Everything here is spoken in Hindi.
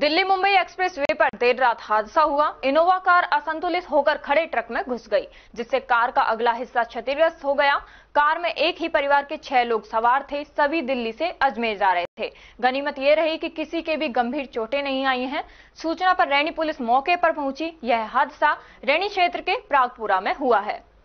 दिल्ली मुंबई एक्सप्रेस वे पर देर रात हादसा हुआ इनोवा कार असंतुलित होकर खड़े ट्रक में घुस गई जिससे कार का अगला हिस्सा क्षतिग्रस्त हो गया कार में एक ही परिवार के छह लोग सवार थे सभी दिल्ली से अजमेर जा रहे थे गनीमत ये रही कि किसी के भी गंभीर चोटें नहीं आई हैं सूचना पर रैनी पुलिस मौके पर पहुंची यह हादसा रैनी क्षेत्र के प्रागपुरा में हुआ है